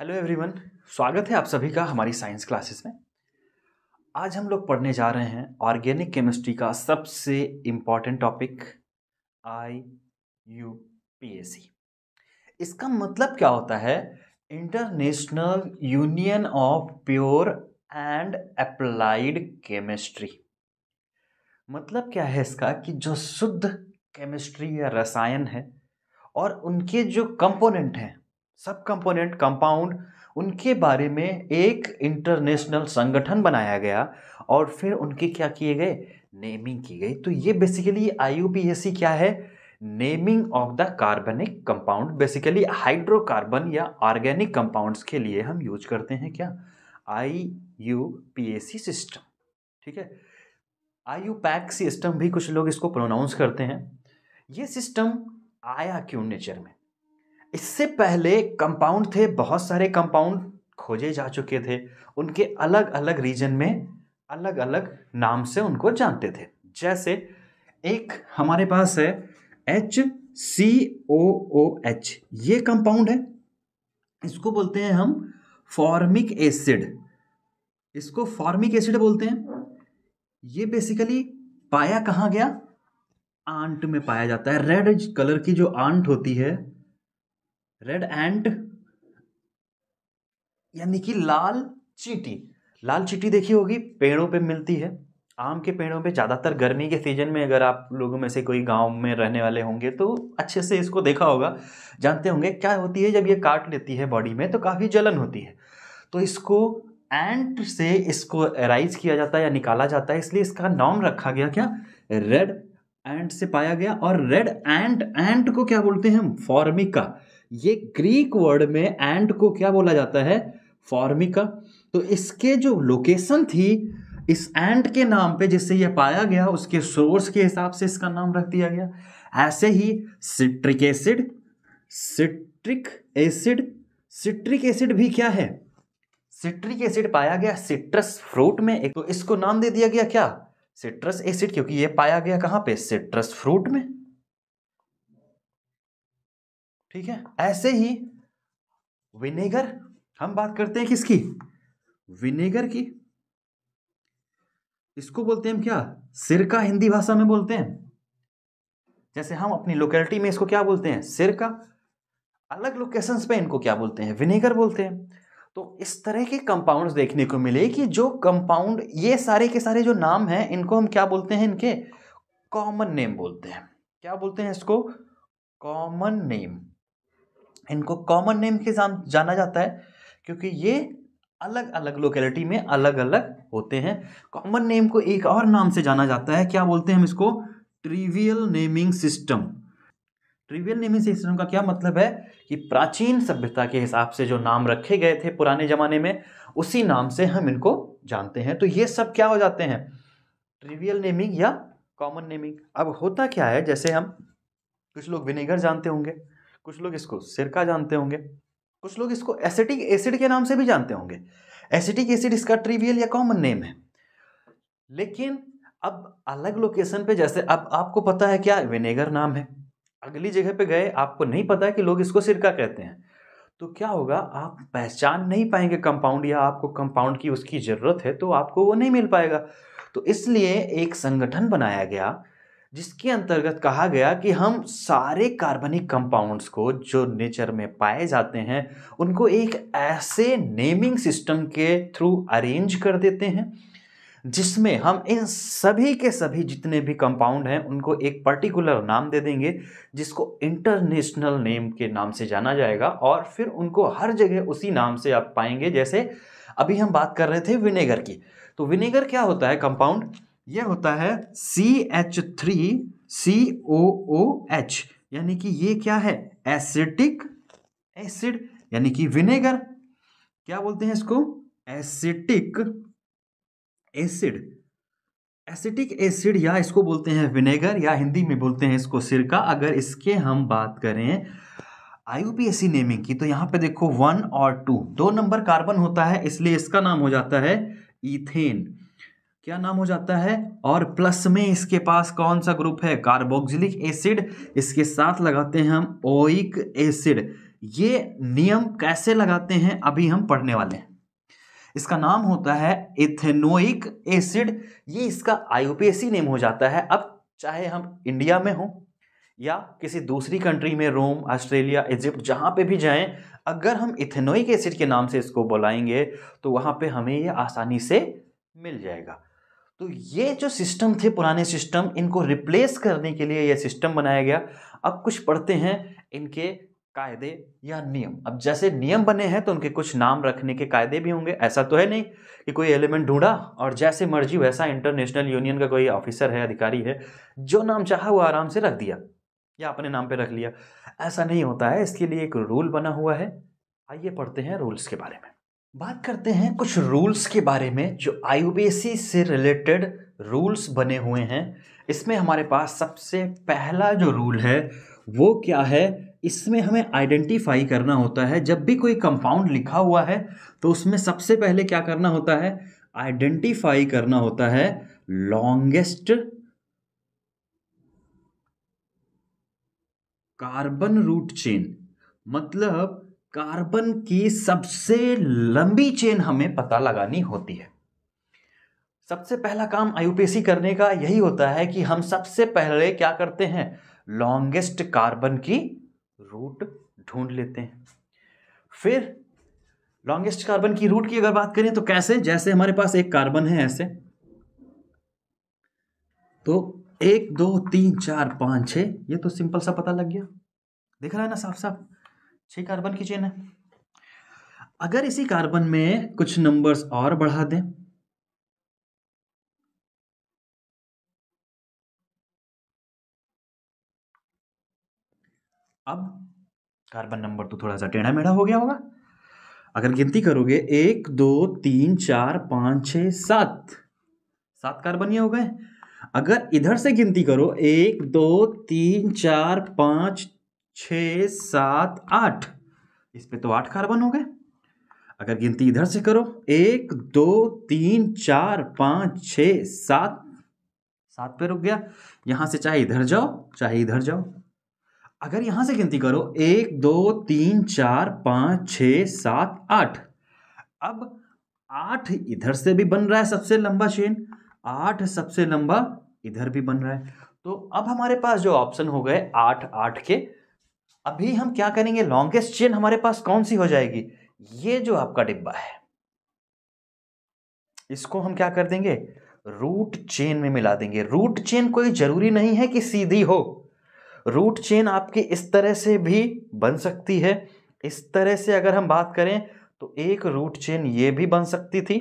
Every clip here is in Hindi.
हेलो एवरीवन स्वागत है आप सभी का हमारी साइंस क्लासेस में आज हम लोग पढ़ने जा रहे हैं ऑर्गेनिक केमिस्ट्री का सबसे important topic I U P S C इसका मतलब क्या होता है international union of pure and applied chemistry मतलब क्या है इसका कि जो शुद्ध केमिस्ट्री या रसायन है और उनके जो कंपोनेंट हैं सब कंपोनेंट कंपाउंड उनके बारे में एक इंटरनेशनल संगठन बनाया गया और फिर उनके क्या किए गए नेमिंग की गई तो ये बेसिकली आई क्या है नेमिंग ऑफ द कार्बनिक कंपाउंड बेसिकली हाइड्रोकार्बन या ऑर्गेनिक कंपाउंड्स के लिए हम यूज करते हैं क्या I U P C system ठीक है आई यू पैक सिस्टम भी कुछ लोग इसको प्रोनाउंस करते हैं ये सिस्टम आया क्यों नेचर में इससे पहले कंपाउंड थे बहुत सारे कंपाउंड खोजे जा चुके थे उनके अलग अलग रीजन में अलग अलग नाम से उनको जानते थे जैसे एक हमारे पास है H C O O H ये कंपाउंड है इसको बोलते हैं हम फॉर्मिक एसिड इसको फॉर्मिक एसिड बोलते हैं ये बेसिकली पाया कहाँ गया आंट में पाया जाता है रेड कलर की जो आंट होती है रेड एंट यानी कि लाल चीटी लाल चीटी देखी होगी पेड़ों पे मिलती है आम के पेड़ों पे ज़्यादातर गर्मी के सीजन में अगर आप लोगों में से कोई गांव में रहने वाले होंगे तो अच्छे से इसको देखा होगा जानते होंगे क्या होती है जब ये काट लेती है बॉडी में तो काफ़ी जलन होती है तो इसको एंट से इसको एराइज किया जाता है या निकाला जाता है इसलिए इसका नाम रखा गया क्या रेड एंट से पाया गया और रेड एंट एंट को क्या बोलते हैं हम फॉर्मिका ये ग्रीक वर्ड में एंड को क्या बोला जाता है फॉर्मिका तो इसके जो लोकेशन थी इस एंट के नाम पे जिससे ये पाया गया उसके सोर्स के हिसाब से इसका नाम रख दिया गया ऐसे ही citric acid citric acid citric acid भी क्या है सिट्रिक एसिड पाया गया सिट्रस फ्रूट में एक तो इसको नाम दे दिया गया क्या सिट्रस एसिड क्योंकि ये पाया गया कहाँ पे सिट्रस फ्रूट में ठीक है ऐसे ही विनेगर हम बात करते हैं किसकी विनेगर की इसको बोलते हैं हम क्या सिरका हिंदी भाषा में बोलते हैं जैसे हम अपनी लोकेलिटी में इसको क्या बोलते हैं सिरका अलग लोकेशंस पे इनको क्या बोलते हैं विनेगर बोलते हैं तो इस तरह के कंपाउंड्स देखने को मिले कि जो कंपाउंड ये सारे के सारे जो नाम हैं इनको हम क्या बोलते हैं इनके कॉमन नेम बोलते हैं क्या बोलते हैं इसको कॉमन नेम इनको कॉमन नेम के जाना जाता है क्योंकि ये अलग अलग लोकेलिटी में अलग अलग होते हैं कॉमन नेम को एक और नाम से जाना जाता है क्या बोलते हैं हम इसको trivial naming system trivial naming system का क्या मतलब है कि प्राचीन सभ्यता के हिसाब से जो नाम रखे गए थे पुराने ज़माने में उसी नाम से हम इनको जानते हैं तो ये सब क्या हो जाते हैं ट्रिवियल नेमिंग या कॉमन नेमिंग अब होता क्या है जैसे हम कुछ लोग विनेगर जानते होंगे कुछ लोग इसको सिरका जानते होंगे कुछ लोग इसको एसिटिक एसिड के नाम से भी जानते होंगे एसिटिक एसिड इसका ट्रिवियल या कॉमन नेम है लेकिन अब अलग लोकेशन पे जैसे अब आपको पता है क्या विनेगर नाम है अगली जगह पे गए आपको नहीं पता है कि लोग इसको सिरका कहते हैं तो क्या होगा आप पहचान नहीं पाएंगे कंपाउंड या आपको कंपाउंड की उसकी ज़रूरत है तो आपको वो नहीं मिल पाएगा तो इसलिए एक संगठन बनाया गया जिसके अंतर्गत कहा गया कि हम सारे कार्बनिक कंपाउंड्स को जो नेचर में पाए जाते हैं उनको एक ऐसे नेमिंग सिस्टम के थ्रू अरेंज कर देते हैं जिसमें हम इन सभी के सभी जितने भी कंपाउंड हैं उनको एक पर्टिकुलर नाम दे देंगे जिसको इंटरनेशनल नेम के नाम से जाना जाएगा और फिर उनको हर जगह उसी नाम से आप पाएंगे जैसे अभी हम बात कर रहे थे विनेगर की तो विनेगर क्या होता है कंपाउंड ये होता है C H three C O O H यानी कि ये क्या है एसिटिक एसिड यानी कि विनेगर क्या बोलते हैं इसको एसिटिक एसिड एसिटिक एसिड या इसको बोलते हैं विनेगर या हिंदी में बोलते हैं इसको सिरका अगर इसके हम बात करें आईयूपीएससी नेमिंग की तो यहां पे देखो वन और टू दो नंबर कार्बन होता है इसलिए इसका नाम हो जाता है इथेन क्या नाम हो जाता है और प्लस में इसके पास कौन सा ग्रुप है कार्बोक्सिलिक एसिड इसके साथ लगाते हैं हम ओइक एसिड ये नियम कैसे लगाते हैं अभी हम पढ़ने वाले हैं इसका नाम होता है इथेनोइक एसिड ये इसका आईओपीएसी नेम हो जाता है अब चाहे हम इंडिया में हों या किसी दूसरी कंट्री में रोम ऑस्ट्रेलिया इजिप्ट जहाँ पे भी जाएं अगर हम इथेनोइक एसिड के नाम से इसको बुलाएंगे तो वहाँ पे हमें ये आसानी से मिल जाएगा तो ये जो सिस्टम थे पुराने सिस्टम इनको रिप्लेस करने के लिए यह सिस्टम बनाया गया अब कुछ पढ़ते हैं इनके कायदे या नियम अब जैसे नियम बने हैं तो उनके कुछ नाम रखने के कायदे भी होंगे ऐसा तो है नहीं कि कोई एलिमेंट ढूंढा और जैसे मर्जी वैसा इंटरनेशनल यूनियन का कोई ऑफिसर है अधिकारी है जो नाम चाहा वो आराम से रख दिया या अपने नाम पे रख लिया ऐसा नहीं होता है इसके लिए एक रूल बना हुआ है आइए पढ़ते हैं रूल्स के बारे में बात करते हैं कुछ रूल्स के बारे में जो आई से रिलेटेड रूल्स बने हुए हैं इसमें हमारे पास सबसे पहला जो रूल है वो क्या है इसमें हमें आइडेंटिफाई करना होता है जब भी कोई कंपाउंड लिखा हुआ है तो उसमें सबसे पहले क्या करना होता है आइडेंटिफाई करना होता है लॉन्गेस्ट कार्बन रूट चेन मतलब कार्बन की सबसे लंबी चेन हमें पता लगानी होती है सबसे पहला काम आईयूपीएसी करने का यही होता है कि हम सबसे पहले क्या करते हैं लॉन्गेस्ट कार्बन की रूट ढूंढ लेते हैं फिर लॉन्गेस्ट कार्बन की रूट की अगर बात करें तो कैसे जैसे हमारे पास एक कार्बन है ऐसे तो एक दो तीन चार पांच छ ये तो सिंपल सा पता लग गया दिख रहा है ना साफ साफ छह कार्बन की चेन है अगर इसी कार्बन में कुछ नंबर्स और बढ़ा दें अब कार्बन नंबर तो थोड़ा सा टेढ़ा मेढ़ा हो गया होगा अगर गिनती करोगे एक दो तीन चार पांच छ सात सात कार्बन ये हो गए अगर इधर से गिनती करो एक दो तीन चार पांच छ सात आठ इस पे तो आठ कार्बन हो गए अगर गिनती इधर से करो एक दो तीन चार पाँच छ सात सात पे रुक गया यहां से चाहे इधर जाओ चाहे इधर जाओ अगर यहां से गिनती करो एक दो तीन चार पाँच छ सात आठ अब आठ इधर से भी बन रहा है सबसे लंबा चेन आठ सबसे लंबा इधर भी बन रहा है तो अब हमारे पास जो ऑप्शन हो गए आठ आठ के अभी हम क्या करेंगे लॉन्गेस्ट चेन हमारे पास कौन सी हो जाएगी ये जो आपका डिब्बा है इसको हम क्या कर देंगे रूट चेन में मिला देंगे रूट चेन कोई जरूरी नहीं है कि सीधी हो रूट चेन आपके इस तरह से भी बन सकती है इस तरह से अगर हम बात करें तो एक रूट चेन ये भी बन सकती थी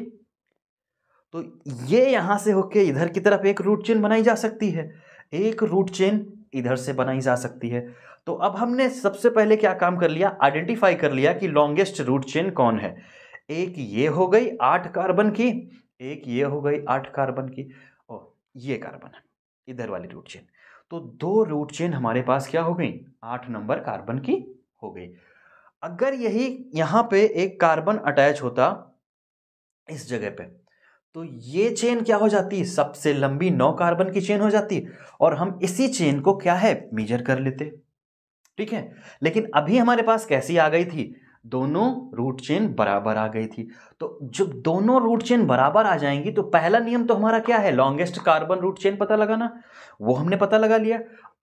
तो ये यहां से होके इधर की तरफ एक रूट चेन बनाई जा सकती है एक रूट चेन इधर से बनाई जा सकती है तो अब हमने सबसे पहले क्या काम कर लिया आइडेंटिफाई कर लिया कि लॉन्गेस्ट रूट चेन कौन है एक ये हो गई आठ कार्बन की एक ये हो गई आठ कार्बन की और ये कार्बन है इधर वाली रूट चेन तो दो रूट चेन हमारे पास क्या हो गई आठ नंबर कार्बन की हो गई अगर यही यहां पे एक कार्बन अटैच होता इस जगह पे तो ये चेन क्या हो जाती है सबसे लंबी नौ कार्बन की चेन हो जाती और हम इसी चेन को क्या है मेजर कर लेते ठीक है लेकिन अभी हमारे पास कैसी आ गई थी दोनों रूट चेन बराबर आ गई थी तो जब दोनों रूट चेन बराबर आ जाएंगी तो पहला नियम तो हमारा क्या है लॉन्गेस्ट कार्बन रूट चेन पता लगाना वो हमने पता लगा लिया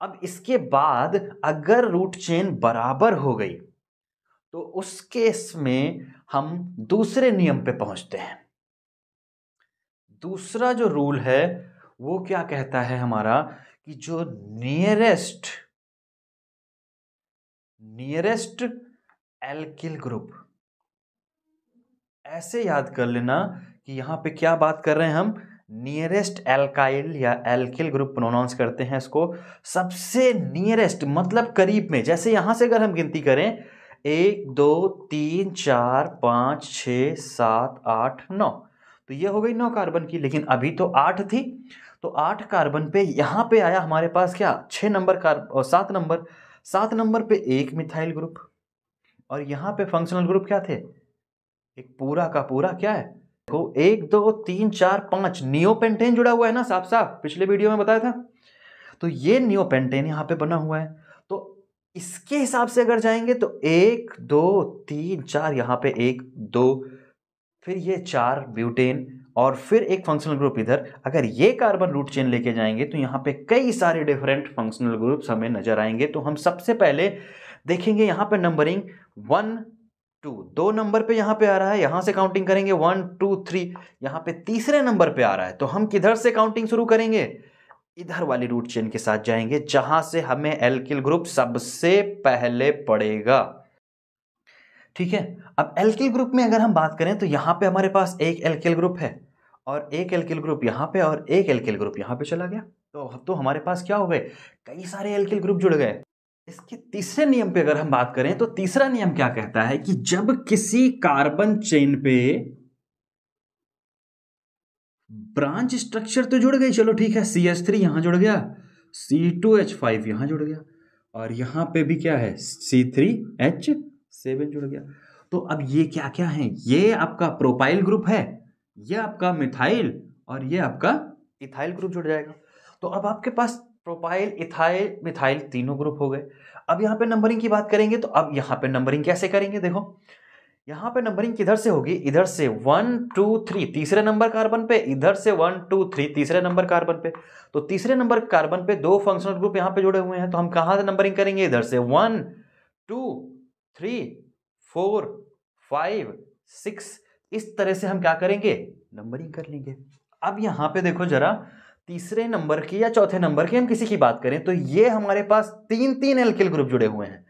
अब इसके बाद अगर रूट चेन बराबर हो गई तो उस केस में हम दूसरे नियम पे पहुंचते हैं दूसरा जो रूल है वो क्या कहता है हमारा कि जो नियरेस्ट नियरेस्ट एल्किल ग्रुप ऐसे याद कर लेना कि यहां पे क्या बात कर रहे हैं हम नियरेस्ट एल्काइल या एल्किल ग्रुप प्रोनाउंस करते हैं इसको सबसे नियरेस्ट मतलब करीब में जैसे यहां से अगर हम गिनती करें एक दो तीन चार पाँच छ सात आठ नौ तो ये हो गई नौ कार्बन की लेकिन अभी तो आठ थी तो आठ कार्बन पे यहाँ पे आया हमारे पास क्या छः नंबर कार्ब और सात नंबर सात नंबर पे एक मिथाइल ग्रुप और यहाँ पे फंक्शनल ग्रुप क्या थे एक पूरा का पूरा क्या है देखो तो एक दो तीन चार पाँच नियोपेंटेन जुड़ा हुआ है ना साफ साफ पिछले वीडियो में बताया था तो ये नियोपेंटेन यहाँ पे बना हुआ है तो इसके हिसाब से अगर जाएंगे तो एक दो तीन चार यहाँ पे एक दो फिर ये चार ब्यूटेन और फिर एक फंक्शनल ग्रुप इधर अगर ये कार्बन रूट चेन लेके जाएंगे तो यहाँ पे कई सारे डिफरेंट फंक्शनल ग्रुप्स हमें नज़र आएंगे तो हम सबसे पहले देखेंगे यहाँ पे नंबरिंग वन टू दो नंबर पे यहाँ पे आ रहा है यहाँ से काउंटिंग करेंगे वन टू थ्री यहाँ पे तीसरे नंबर पे आ रहा है तो हम किधर से काउंटिंग शुरू करेंगे इधर वाली रूट चेन के साथ जाएंगे जहाँ से हमें एल्किल ग्रुप सबसे पहले पड़ेगा ठीक है अब एल्किल ग्रुप में अगर हम बात करें तो यहाँ पे हमारे पास एक एल्किल ग्रुप है और एक एल्किल ग्रुप यहाँ पे और एक एल्किल ग्रुप यहाँ पे चला गया तो तो हमारे पास क्या हो गए कई सारे एल्किल ग्रुप जुड़ गए इसके तीसरे नियम पे अगर हम बात करें तो तीसरा नियम क्या कहता है कि जब किसी कार्बन चेन पे ब्रांच स्ट्रक्चर तो जुड़ गई चलो ठीक है सी एच थ्री यहां जुड़ गया सी टू एच फाइव यहां जुड़ गया और यहां पे भी क्या है सी थ्री एच सेवन जुड़ गया तो अब ये क्या क्या है ये आपका प्रोपाइल ग्रुप है ये आपका मिथाइल और ये आपका इथाइल ग्रुप जुड़ जाएगा तो अब आपके पास प्रोपाइल इथाइल मिथाइल तीनों ग्रुप हो गए अब यहाँ पे नंबरिंग की बात करेंगे तो अब यहाँ पे नंबरिंग कैसे करेंगे देखो यहाँ पे नंबरिंग किधर से होगी इधर से वन टू थ्री तीसरे नंबर कार्बन पे इधर से वन टू थ्री तीसरे नंबर कार्बन पे तो तीसरे नंबर कार्बन पे दो फंक्शनल ग्रुप यहाँ पे जुड़े हुए हैं तो हम कहाँ से नंबरिंग करेंगे इधर से one two three four five six इस तरह से हम क्या करेंगे नंबरिंग कर लेंगे अब यहाँ पे देखो जरा तीसरे नंबर की या चौथे नंबर की हम किसी की बात करें तो ये हमारे पास तीन तीन एल्किल ग्रुप जुड़े हुए हैं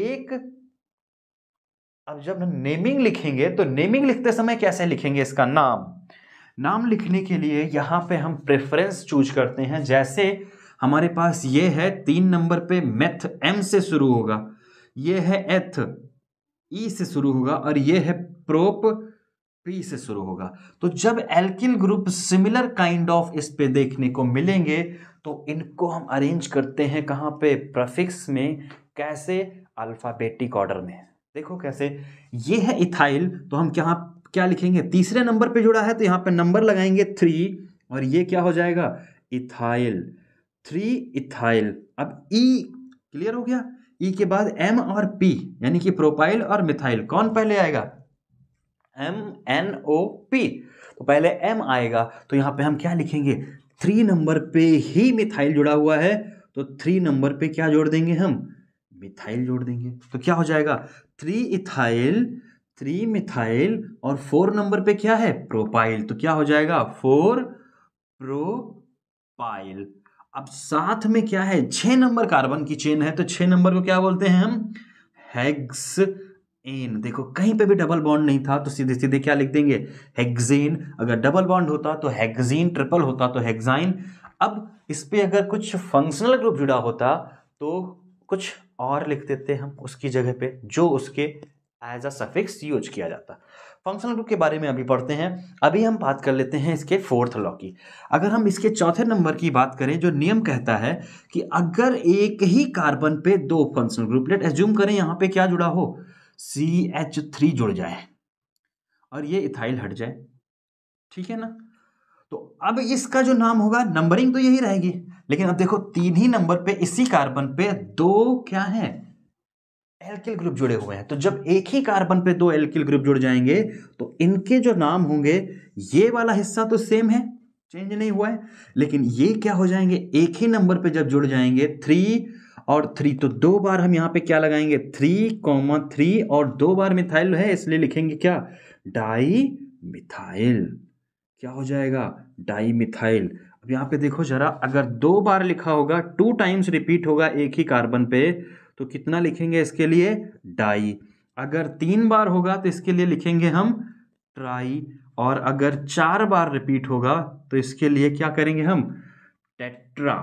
एक अब जब नेमिंग लिखेंगे तो नेमिंग लिखते समय कैसे लिखेंगे इसका नाम नाम लिखने के लिए यहां पे हम प्रेफरेंस चूज करते हैं जैसे हमारे पास ये है तीन नंबर पे मेथ एम से शुरू होगा ये है एथ ई से शुरू होगा और ये है प्रोप पी से शुरू होगा तो जब alkyl group similar kind of इस पे देखने को मिलेंगे तो इनको हम अरेंज करते हैं कहाँ पे प्रफिक्स में कैसे अल्फ़ाबेटिक ऑर्डर में देखो कैसे ये है इथाइल तो हम क्या क्या लिखेंगे तीसरे नंबर पे जुड़ा है तो यहाँ पे नंबर लगाएंगे थ्री और ये क्या हो जाएगा इथाइल थ्री इथाइल अब ई क्लियर हो गया ई e के बाद एम और पी यानी कि प्रोपाइल और मिथाइल कौन पहले आएगा एम एन ओ पी तो पहले एम आएगा तो यहां पे हम क्या लिखेंगे थ्री नंबर पे ही मिथाइल जुड़ा हुआ है तो थ्री नंबर पे क्या जोड़ देंगे हम मिथाइल जोड़ देंगे तो क्या हो जाएगा थ्री इथाइल थ्री मिथाइल और फोर नंबर पे क्या है प्रोपाइल तो क्या हो जाएगा फोर प्रोपाइल अब साथ में क्या है छह नंबर कार्बन की चेन है तो छह नंबर को क्या बोलते हैं हम हेक्स एन देखो कहीं पे भी डबल बॉन्ड नहीं था तो सीधे सीधे क्या लिख देंगे हेक्सेन अगर डबल बॉन्ड होता तो हेक्सेन ट्रिपल होता तो हेक्साइन अब इस पर अगर कुछ फंक्शनल ग्रुप जुड़ा होता तो कुछ और लिख देते हम उसकी जगह पे जो उसके एज अ सफिक्स यूज किया जाता फंक्शनल ग्रुप के बारे में अभी पढ़ते हैं अभी हम बात कर लेते हैं इसके फोर्थ लॉ की अगर हम इसके चौथे नंबर की बात करें जो नियम कहता है कि अगर एक ही कार्बन पे दो फंक्शनल ग्रुप लेट एज्यूम करें यहाँ पे क्या जुड़ा हो सी एच थ्री जुड़ जाए और ये इथाइल हट जाए ठीक है ना तो अब इसका जो नाम होगा नंबरिंग तो यही रहेगी लेकिन अब देखो तीन ही नंबर पे इसी कार्बन पे दो क्या है एल्किल ग्रुप जुड़े हुए हैं तो जब एक ही कार्बन पे दो एल्किल ग्रुप जुड़ जाएंगे तो इनके जो नाम होंगे ये वाला हिस्सा तो सेम है चेंज नहीं हुआ है लेकिन ये क्या हो जाएंगे एक ही नंबर पे जब जुड़ जाएंगे थ्री और थ्री तो दो बार हम यहाँ पे क्या लगाएंगे थ्री कॉमा थ्री और दो बार मिथाइल है इसलिए लिखेंगे क्या डाई मिथाइल क्या हो जाएगा डाई मिथाइल अब यहाँ पे देखो जरा अगर दो बार लिखा होगा टू टाइम्स रिपीट होगा एक ही कार्बन पे तो कितना लिखेंगे इसके लिए डाई अगर तीन बार होगा तो इसके लिए लिखेंगे हम ट्राई और अगर चार बार रिपीट होगा तो इसके लिए क्या करेंगे हम टेट्रा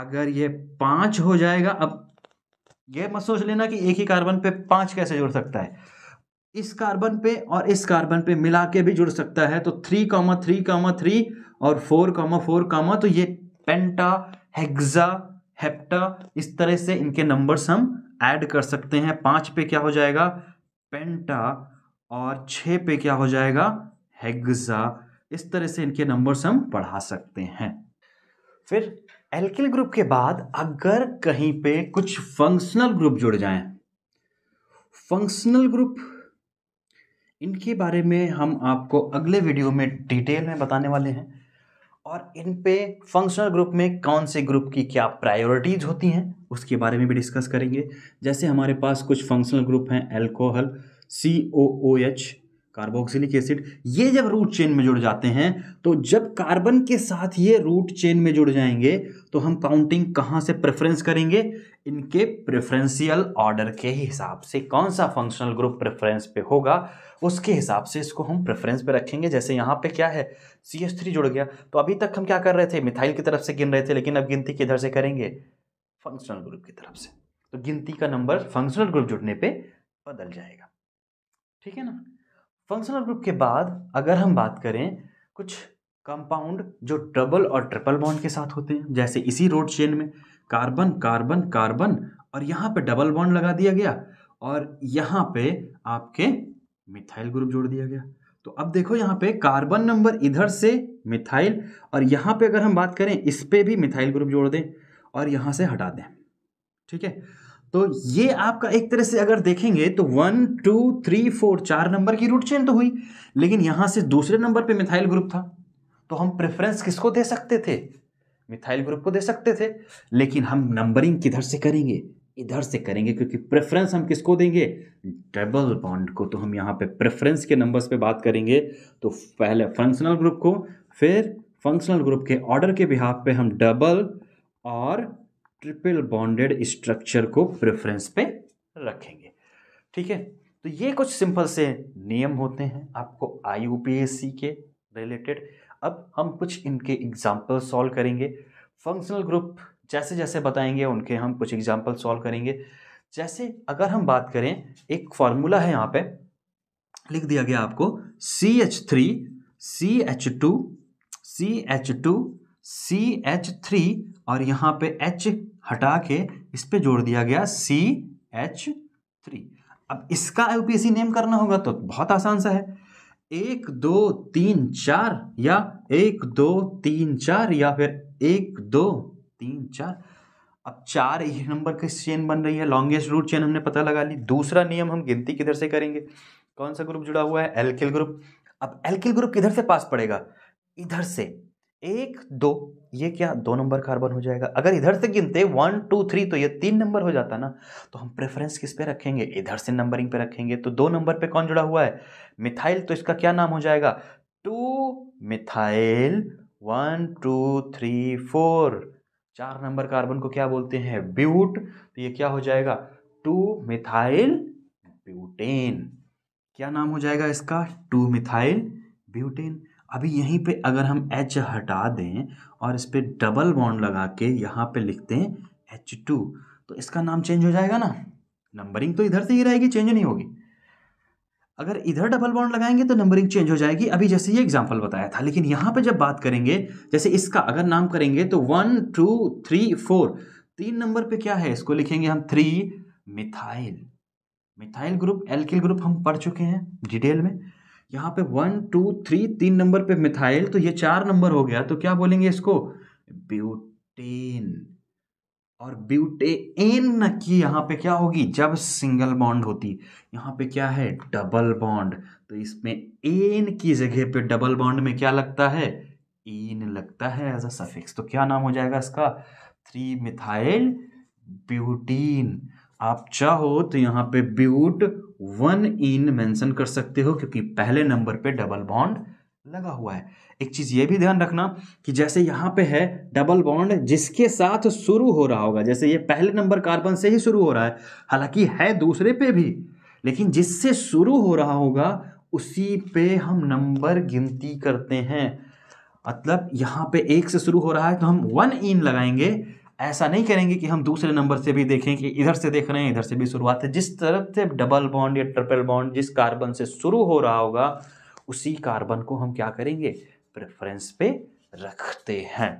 अगर ये पांच हो जाएगा अब ये मत सोच लेना कि एक ही कार्बन पे पांच कैसे जुड़ सकता है इस कार्बन पे और इस कार्बन पे मिला के भी जुड़ सकता है तो three comma three comma three और फोर कॉमा फोर कॉमा तो ये पेंटा हेक्सा हेप्टा इस तरह से इनके नंबर्स हम ऐड कर सकते हैं पाँच पे क्या हो जाएगा पेंटा और छ पे क्या हो जाएगा हेग्जा इस तरह से इनके नंबर्स हम पढ़ा सकते हैं फिर एल्किल ग्रुप के बाद अगर कहीं पे कुछ फंक्शनल ग्रुप जुड़ जाए फंक्शनल ग्रुप इनके बारे में हम आपको अगले वीडियो में डिटेल में बताने वाले हैं और इन पे फंक्शनल ग्रुप में कौन से ग्रुप की क्या प्रायोरिटीज़ होती हैं उसके बारे में भी डिस्कस करेंगे जैसे हमारे पास कुछ फंक्शनल ग्रुप हैं alcohol C O O H carboxylic acid ये जब रूट चेन में जुड़ जाते हैं तो जब कार्बन के साथ ये रूट चेन में जुड़ जाएंगे तो हम काउंटिंग कहाँ से प्रेफरेंस करेंगे इनके प्रेफरेंशियल ऑर्डर के हिसाब से कौन सा फंक्शनल ग्रुप प्रेफरेंस पे होगा उसके हिसाब से इसको हम प्रेफरेंस पे रखेंगे जैसे यहाँ पे क्या है सी एस थ्री जुड़ गया तो अभी तक हम क्या कर रहे थे मिथाइल की तरफ से गिन रहे थे लेकिन अब गिनती किधर से करेंगे फंक्शनल ग्रुप की तरफ से तो गिनती का नंबर फंक्शनल ग्रुप जुड़ने पर बदल जाएगा ठीक है ना फंक्शनल ग्रुप के बाद अगर हम बात करें कुछ कंपाउंड जो डबल और ट्रिपल बॉन्ड के साथ होते हैं जैसे इसी रोड चेन में कार्बन कार्बन कार्बन और यहाँ पे डबल बॉन्ड लगा दिया गया और यहाँ पे आपके मिथाइल ग्रुप जोड़ दिया गया तो अब देखो यहाँ पे कार्बन नंबर इधर से मिथाइल और यहाँ पे अगर हम बात करें इस पर भी मिथाइल ग्रुप जोड़ दें और यहाँ से हटा दें ठीक है तो ये आपका एक तरह से अगर देखेंगे तो वन टू थ्री फोर चार नंबर की रूट चेंज तो हुई लेकिन यहाँ से दूसरे नंबर पे मिथाइल ग्रुप था तो हम प्रेफरेंस किसको दे सकते थे मिथाइल ग्रुप को दे सकते थे लेकिन हम नंबरिंग किधर से करेंगे इधर से करेंगे क्योंकि प्रेफरेंस हम किसको देंगे डबल बॉन्ड को तो हम यहाँ पे प्रेफरेंस के नंबर्स पे बात करेंगे तो पहले फंक्शनल ग्रुप को फिर फंक्शनल ग्रुप के ऑर्डर के बिहाफ पे हम डबल और ट्रिपल बॉन्डेड स्ट्रक्चर को प्रेफरेंस पे रखेंगे ठीक है तो ये कुछ सिंपल से नियम होते हैं आपको आई के रिलेटेड अब हम कुछ इनके एग्जाम्पल सॉल्व करेंगे फंक्शनल ग्रुप जैसे जैसे बताएंगे उनके हम कुछ एग्जाम्पल सॉल्व करेंगे जैसे अगर हम बात करें एक फार्मूला है यहाँ पे लिख दिया गया आपको C H three C H two C H two C H three और यहाँ पे एच हटा के इस पर जोड़ दिया गया सी एच थ्री अब इसका यूपीएससी नेम करना होगा तो बहुत आसान सा है एक दो तीन चार या एक दो तीन चार या फिर एक दो तीन चार अब चार ये नंबर की चेन बन रही है लॉन्गेस्ट रूट चेन हमने पता लगा ली दूसरा नियम हम गिनती किधर से करेंगे कौन सा ग्रुप जुड़ा हुआ है एल्किल ग्रुप अब एल्किल ग्रुप किधर से पास पड़ेगा इधर से एक दो ये क्या दो नंबर कार्बन हो जाएगा अगर इधर से गिनते वन टू थ्री तो ये तीन नंबर हो जाता ना तो हम प्रेफरेंस किस पे रखेंगे इधर से नंबरिंग पे रखेंगे तो दो नंबर पे कौन जुड़ा हुआ है मिथाइल तो इसका क्या नाम हो जाएगा two methyl one two three four चार नंबर कार्बन को क्या बोलते हैं ब्यूट तो ये क्या हो जाएगा टू मिथाइल ब्यूटेन क्या नाम हो जाएगा इसका टू मिथाइल ब्यूटेन अभी यहीं पे अगर हम एच हटा दें और इस पर डबल बॉन्ड लगा के यहाँ पे लिखते हैं एच टू तो इसका नाम चेंज हो जाएगा ना नंबरिंग तो इधर से ही रहेगी चेंज नहीं होगी अगर इधर डबल बॉन्ड लगाएंगे तो नंबरिंग चेंज हो जाएगी अभी जैसे ये एग्जाम्पल बताया था लेकिन यहाँ पे जब बात करेंगे जैसे इसका अगर नाम करेंगे तो वन टू थ्री फोर तीन नंबर पे क्या है इसको लिखेंगे हम three methyl methyl group alkyl group हम पढ़ चुके हैं डिटेल में यहाँ पे वन टू थ्री तीन नंबर पे मिथाइल तो ये चार नंबर हो गया तो क्या बोलेंगे इसको ब्यूटेन और ब्यूटेन की यहाँ पे क्या होगी जब सिंगल बॉन्ड होती यहाँ पे क्या है डबल बॉन्ड तो इसमें एन की जगह पे डबल बॉन्ड में क्या लगता है एन लगता है एज अ सफिक्स तो क्या नाम हो जाएगा इसका थ्री मिथाइल ब्यूटीन आप चाहो तो यहाँ पे ब्यूट वन इन मेंशन कर सकते हो क्योंकि पहले नंबर पे डबल बॉन्ड लगा हुआ है एक चीज़ ये भी ध्यान रखना कि जैसे यहाँ पे है डबल बॉन्ड जिसके साथ शुरू हो रहा होगा जैसे ये पहले नंबर कार्बन से ही शुरू हो रहा है हालांकि है दूसरे पे भी लेकिन जिससे शुरू हो रहा होगा उसी पे हम नंबर गिनती करते हैं मतलब यहाँ पे एक से शुरू हो रहा है तो हम वन इन लगाएंगे ऐसा नहीं करेंगे कि हम दूसरे नंबर से भी देखें कि इधर से देख रहे हैं इधर से भी शुरुआत है जिस तरफ से डबल बॉन्ड या ट्रिपल बॉन्ड जिस कार्बन से शुरू हो रहा होगा उसी कार्बन को हम क्या करेंगे प्रेफरेंस पे रखते हैं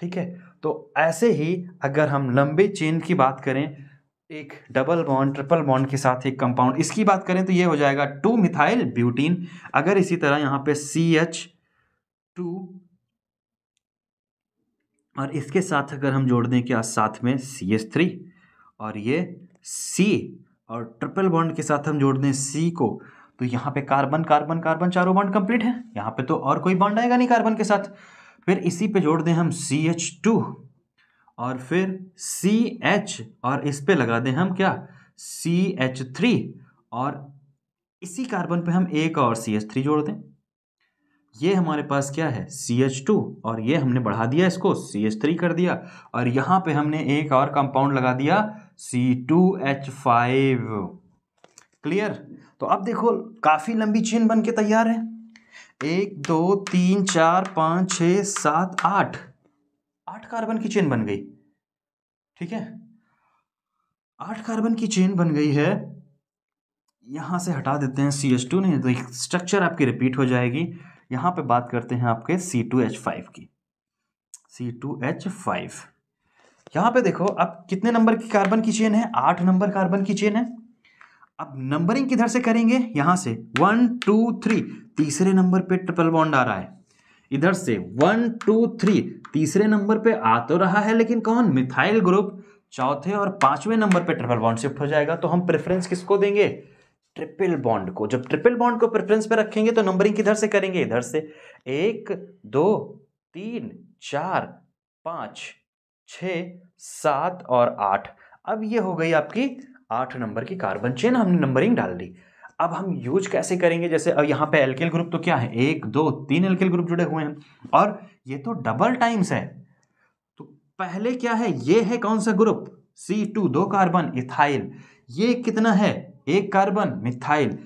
ठीक है तो ऐसे ही अगर हम लंबे चेन की बात करें एक डबल बॉन्ड ट्रिपल बॉन्ड के साथ एक कंपाउंड इसकी बात करें तो ये हो जाएगा टू मिथाइल ब्यूटीन अगर इसी तरह यहाँ पे सी एच टू और इसके साथ अगर हम जोड़ दें क्या साथ में सी एस थ्री और ये सी और ट्रिपल बॉन्ड के साथ हम जोड़ दें सी को तो यहाँ पे कार्बन कार्बन कार्बन चारों बॉन्ड कंप्लीट है यहाँ पे तो और कोई बॉन्ड आएगा नहीं कार्बन के साथ फिर इसी पे जोड़ दें हम सी एच टू और फिर सी एच और इस पे लगा दें हम क्या सी एच थ्री और इसी कार्बन पे हम एक और सी एच थ्री जोड़ दें ये हमारे पास क्या है सी एच टू और ये हमने बढ़ा दिया इसको सी एच थ्री कर दिया और यहाँ पे हमने एक और कंपाउंड लगा दिया C two H five clear तो अब देखो काफ़ी लंबी चेन बन के तैयार है एक दो तीन चार पाँच छ सात आठ आठ कार्बन की चेन बन गई ठीक है आठ कार्बन की चेन बन गई है यहाँ से हटा देते हैं सी एच टू नहीं तो स्ट्रक्चर आपकी रिपीट हो जाएगी यहाँ पे बात करते हैं आपके सी टू एच फाइव की सी टू एच फाइव यहाँ पे देखो अब कितने नंबर की कार्बन की चेन है आठ नंबर कार्बन की चेन है अब नंबरिंग किधर से करेंगे यहाँ से वन टू थ्री तीसरे नंबर पे ट्रिपल बॉन्ड आ रहा है इधर से वन टू थ्री तीसरे नंबर पे आ तो रहा है लेकिन कौन मिथाइल ग्रुप चौथे और पांचवें नंबर पे ट्रिपल बॉन्ड शिफ्ट हो जाएगा तो हम प्रेफरेंस किसको देंगे ट्रिपल बॉन्ड को जब ट्रिपल बॉन्ड को प्रेफरेंस पे रखेंगे तो नंबरिंग किधर से करेंगे इधर से एक दो तीन चार पाँच छ सात और आठ अब ये हो गई आपकी आठ नंबर की कार्बन चेन हमने नंबरिंग डाल दी अब हम यूज कैसे करेंगे जैसे अब यहाँ पे एल्किल ग्रुप तो क्या है एक दो तीन एल्किल ग्रुप जुड़े हुए हैं और ये तो डबल टाइम्स है तो पहले क्या है ये है कौन सा ग्रुप सी टू दो कार्बन इथाइल ये कितना है एक कार्बन मिथाइल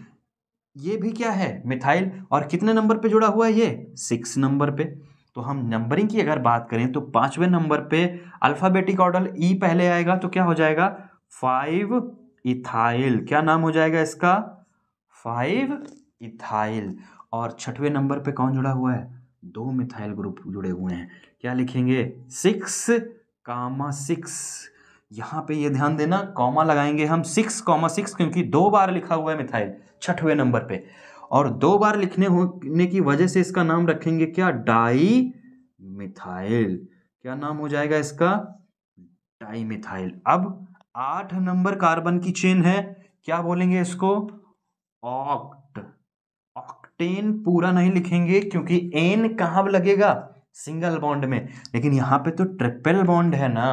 ये भी क्या है मिथाइल और कितने नंबर पे जुड़ा हुआ है ये सिक्स नंबर पे तो हम नंबरिंग की अगर बात करें तो पांचवें नंबर पे अल्फ़ाबेटिक ऑर्डर ई पहले आएगा तो क्या हो जाएगा फाइव इथाइल क्या नाम हो जाएगा इसका फाइव इथाइल और छठवें नंबर पे कौन जुड़ा हुआ है दो मिथाइल ग्रुप जुड़े हुए हैं क्या लिखेंगे सिक्स कामा सिक्स यहाँ पे ये ध्यान देना कॉमा लगाएंगे हम सिक्स कॉमा सिक्स क्योंकि दो बार लिखा हुआ है मिथाइल छठवें नंबर पे और दो बार लिखने होने की वजह से इसका नाम रखेंगे क्या डाई मिथाइल क्या नाम हो जाएगा इसका डाई मिथाइल अब आठ नंबर कार्बन की चेन है क्या बोलेंगे इसको ऑक्ट ऑक्टेन पूरा नहीं लिखेंगे क्योंकि एन कहाँ लगेगा सिंगल बॉन्ड में लेकिन यहाँ पे तो ट्रिपल बॉन्ड है ना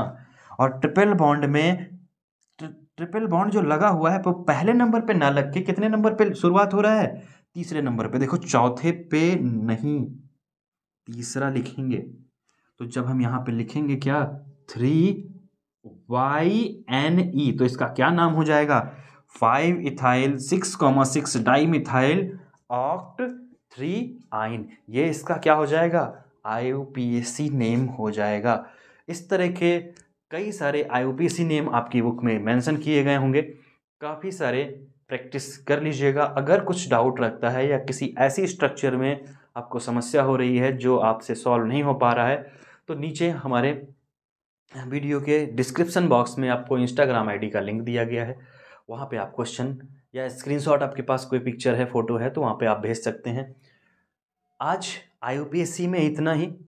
और ट्रिपल बॉन्ड में ट्रिपल बॉन्ड जो लगा हुआ है वो पहले नंबर पे ना लग के कितने नंबर पे शुरुआत हो रहा है तीसरे नंबर पे देखो चौथे पे नहीं तीसरा लिखेंगे तो जब हम यहाँ पे लिखेंगे क्या थ्री वाई एन ई तो इसका क्या नाम हो जाएगा five ethyl six comma six di methyl oct three yne ये इसका क्या हो जाएगा आई नेम हो जाएगा इस तरह के कई सारे सी नेम आपकी बुक में मेंशन किए गए होंगे काफ़ी सारे प्रैक्टिस कर लीजिएगा अगर कुछ डाउट रखता है या किसी ऐसी स्ट्रक्चर में आपको समस्या हो रही है जो आपसे सॉल्व नहीं हो पा रहा है तो नीचे हमारे वीडियो के डिस्क्रिप्शन बॉक्स में आपको इंस्टाग्राम आईडी का लिंक दिया गया है वहाँ पे आप क्वेश्चन या स्क्रीनशॉट आपके पास कोई पिक्चर है फ़ोटो है तो वहाँ पे आप भेज सकते हैं आज आई में इतना ही